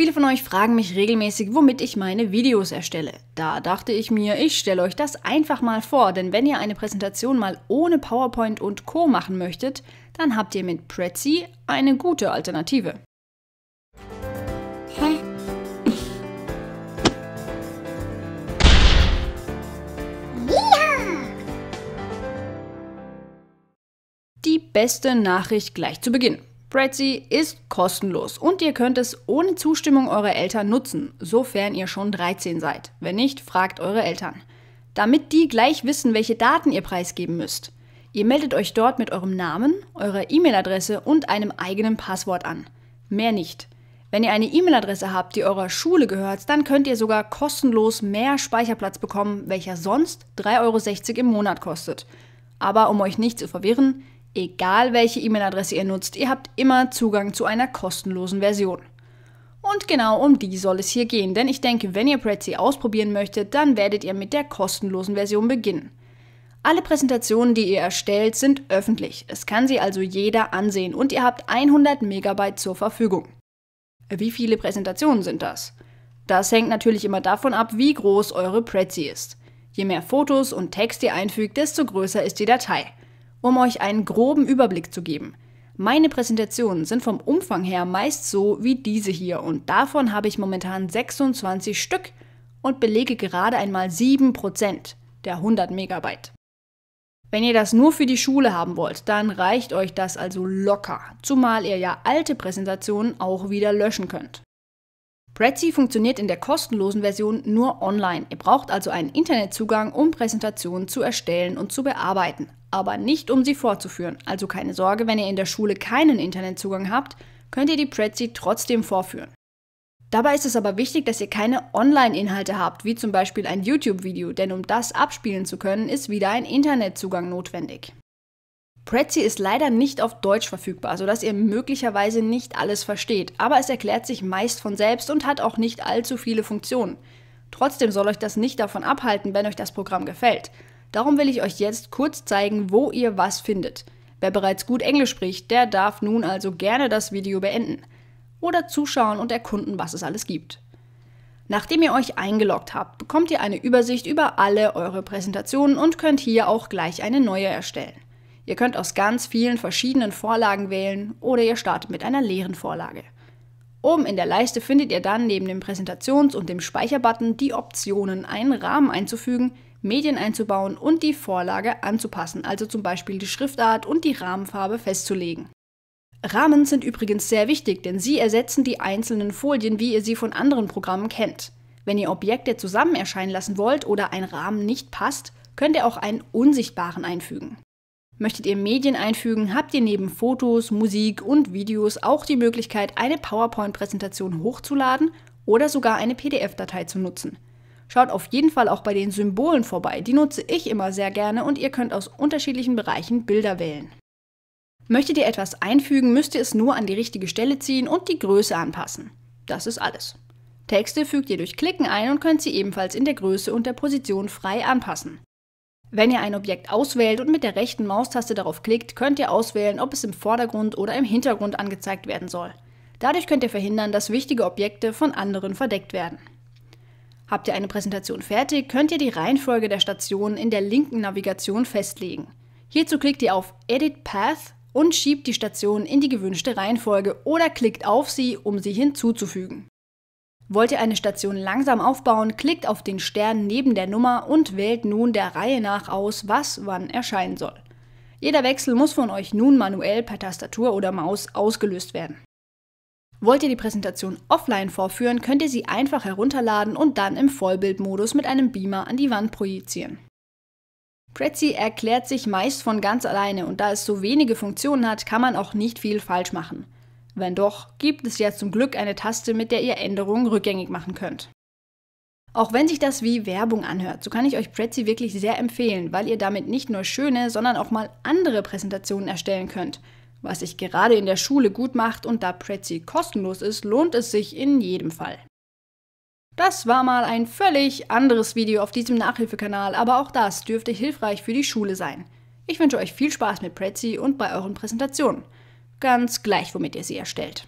Viele von euch fragen mich regelmäßig, womit ich meine Videos erstelle. Da dachte ich mir, ich stelle euch das einfach mal vor, denn wenn ihr eine Präsentation mal ohne PowerPoint und Co machen möchtet, dann habt ihr mit Prezi eine gute Alternative. Die beste Nachricht gleich zu Beginn. Prezi ist kostenlos und ihr könnt es ohne Zustimmung eurer Eltern nutzen, sofern ihr schon 13 seid. Wenn nicht, fragt eure Eltern. Damit die gleich wissen, welche Daten ihr preisgeben müsst. Ihr meldet euch dort mit eurem Namen, eurer E-Mail-Adresse und einem eigenen Passwort an. Mehr nicht. Wenn ihr eine E-Mail-Adresse habt, die eurer Schule gehört, dann könnt ihr sogar kostenlos mehr Speicherplatz bekommen, welcher sonst 3,60 Euro im Monat kostet. Aber um euch nicht zu verwirren, Egal welche E-Mail-Adresse ihr nutzt, ihr habt immer Zugang zu einer kostenlosen Version. Und genau um die soll es hier gehen, denn ich denke, wenn ihr Prezi ausprobieren möchtet, dann werdet ihr mit der kostenlosen Version beginnen. Alle Präsentationen, die ihr erstellt, sind öffentlich. Es kann sie also jeder ansehen und ihr habt 100 Megabyte zur Verfügung. Wie viele Präsentationen sind das? Das hängt natürlich immer davon ab, wie groß eure Prezi ist. Je mehr Fotos und Text ihr einfügt, desto größer ist die Datei. Um euch einen groben Überblick zu geben. Meine Präsentationen sind vom Umfang her meist so wie diese hier und davon habe ich momentan 26 Stück und belege gerade einmal 7% der 100 Megabyte. Wenn ihr das nur für die Schule haben wollt, dann reicht euch das also locker, zumal ihr ja alte Präsentationen auch wieder löschen könnt. Prezi funktioniert in der kostenlosen Version nur online. Ihr braucht also einen Internetzugang, um Präsentationen zu erstellen und zu bearbeiten, aber nicht um sie vorzuführen. Also keine Sorge, wenn ihr in der Schule keinen Internetzugang habt, könnt ihr die Prezi trotzdem vorführen. Dabei ist es aber wichtig, dass ihr keine Online-Inhalte habt, wie zum Beispiel ein YouTube-Video, denn um das abspielen zu können, ist wieder ein Internetzugang notwendig. Prezi ist leider nicht auf Deutsch verfügbar, sodass ihr möglicherweise nicht alles versteht, aber es erklärt sich meist von selbst und hat auch nicht allzu viele Funktionen. Trotzdem soll euch das nicht davon abhalten, wenn euch das Programm gefällt. Darum will ich euch jetzt kurz zeigen, wo ihr was findet. Wer bereits gut Englisch spricht, der darf nun also gerne das Video beenden. Oder zuschauen und erkunden, was es alles gibt. Nachdem ihr euch eingeloggt habt, bekommt ihr eine Übersicht über alle eure Präsentationen und könnt hier auch gleich eine neue erstellen. Ihr könnt aus ganz vielen verschiedenen Vorlagen wählen oder ihr startet mit einer leeren Vorlage. Oben in der Leiste findet ihr dann neben dem Präsentations- und dem Speicherbutton die Optionen, einen Rahmen einzufügen, Medien einzubauen und die Vorlage anzupassen, also zum Beispiel die Schriftart und die Rahmenfarbe festzulegen. Rahmen sind übrigens sehr wichtig, denn sie ersetzen die einzelnen Folien, wie ihr sie von anderen Programmen kennt. Wenn ihr Objekte zusammen erscheinen lassen wollt oder ein Rahmen nicht passt, könnt ihr auch einen unsichtbaren einfügen. Möchtet ihr Medien einfügen, habt ihr neben Fotos, Musik und Videos auch die Möglichkeit, eine PowerPoint-Präsentation hochzuladen oder sogar eine PDF-Datei zu nutzen. Schaut auf jeden Fall auch bei den Symbolen vorbei, die nutze ich immer sehr gerne und ihr könnt aus unterschiedlichen Bereichen Bilder wählen. Möchtet ihr etwas einfügen, müsst ihr es nur an die richtige Stelle ziehen und die Größe anpassen. Das ist alles. Texte fügt ihr durch Klicken ein und könnt sie ebenfalls in der Größe und der Position frei anpassen. Wenn ihr ein Objekt auswählt und mit der rechten Maustaste darauf klickt, könnt ihr auswählen, ob es im Vordergrund oder im Hintergrund angezeigt werden soll. Dadurch könnt ihr verhindern, dass wichtige Objekte von anderen verdeckt werden. Habt ihr eine Präsentation fertig, könnt ihr die Reihenfolge der Stationen in der linken Navigation festlegen. Hierzu klickt ihr auf Edit Path und schiebt die Stationen in die gewünschte Reihenfolge oder klickt auf sie, um sie hinzuzufügen. Wollt ihr eine Station langsam aufbauen, klickt auf den Stern neben der Nummer und wählt nun der Reihe nach aus, was wann erscheinen soll. Jeder Wechsel muss von euch nun manuell per Tastatur oder Maus ausgelöst werden. Wollt ihr die Präsentation offline vorführen, könnt ihr sie einfach herunterladen und dann im Vollbildmodus mit einem Beamer an die Wand projizieren. Prezi erklärt sich meist von ganz alleine und da es so wenige Funktionen hat, kann man auch nicht viel falsch machen. Wenn doch, gibt es ja zum Glück eine Taste, mit der ihr Änderungen rückgängig machen könnt. Auch wenn sich das wie Werbung anhört, so kann ich euch Prezi wirklich sehr empfehlen, weil ihr damit nicht nur schöne, sondern auch mal andere Präsentationen erstellen könnt. Was sich gerade in der Schule gut macht und da Prezi kostenlos ist, lohnt es sich in jedem Fall. Das war mal ein völlig anderes Video auf diesem Nachhilfekanal, aber auch das dürfte hilfreich für die Schule sein. Ich wünsche euch viel Spaß mit Prezi und bei euren Präsentationen ganz gleich, womit ihr sie erstellt.